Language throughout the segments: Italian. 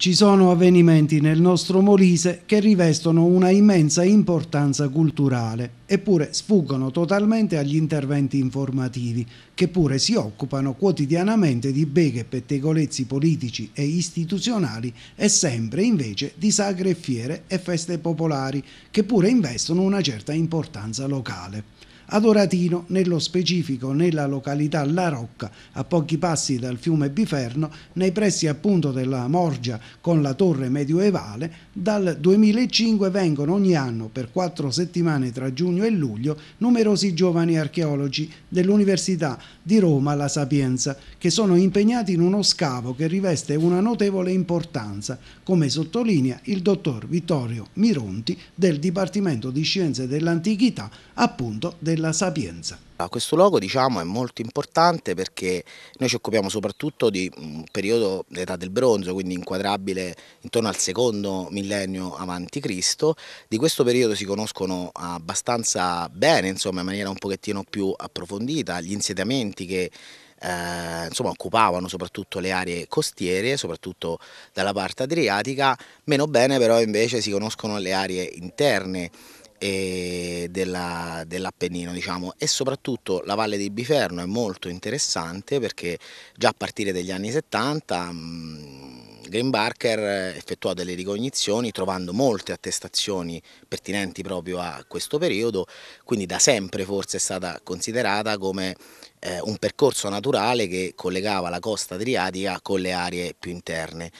Ci sono avvenimenti nel nostro Molise che rivestono una immensa importanza culturale, eppure sfuggono totalmente agli interventi informativi, che pure si occupano quotidianamente di beghe e pettegolezzi politici e istituzionali e sempre invece di sagre e fiere e feste popolari, che pure investono una certa importanza locale. Ad Oratino, nello specifico nella località La Rocca, a pochi passi dal fiume Biferno, nei pressi appunto della Morgia con la torre medioevale, dal 2005 vengono ogni anno per quattro settimane tra giugno e luglio numerosi giovani archeologi dell'Università di Roma La Sapienza che sono impegnati in uno scavo che riveste una notevole importanza, come sottolinea il dottor Vittorio Mironti del Dipartimento di Scienze dell'Antichità appunto della della Sapienza. Ah, questo luogo diciamo, è molto importante perché noi ci occupiamo soprattutto di un periodo d'età del bronzo, quindi inquadrabile intorno al secondo millennio avanti Cristo. Di questo periodo si conoscono abbastanza bene, insomma, in maniera un pochettino più approfondita, gli insediamenti che eh, insomma, occupavano soprattutto le aree costiere, soprattutto dalla parte adriatica, meno bene però invece si conoscono le aree interne dell'Appennino diciamo. e soprattutto la Valle di Biferno è molto interessante perché già a partire dagli anni 70 mm, Barker effettuò delle ricognizioni trovando molte attestazioni pertinenti proprio a questo periodo, quindi da sempre forse è stata considerata come eh, un percorso naturale che collegava la costa adriatica con le aree più interne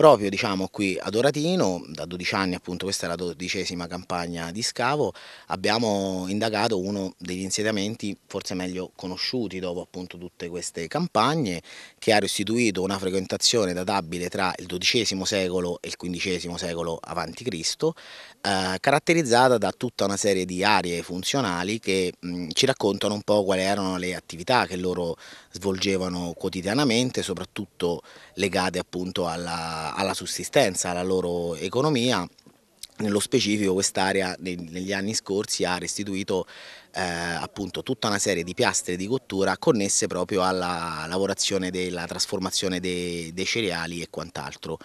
proprio diciamo, qui ad Oratino, da 12 anni appunto questa è la dodicesima campagna di scavo, abbiamo indagato uno degli insediamenti forse meglio conosciuti dopo appunto tutte queste campagne che ha restituito una frequentazione databile tra il XII secolo e il XV secolo a.C., eh, caratterizzata da tutta una serie di aree funzionali che mh, mm, ci raccontano un po' quali erano le attività che loro svolgevano quotidianamente, soprattutto legate appunto alla alla sussistenza, alla loro economia. Nello specifico quest'area negli anni scorsi ha restituito eh, appunto tutta una serie di piastre di cottura connesse proprio alla lavorazione della trasformazione dei, dei cereali e quant'altro.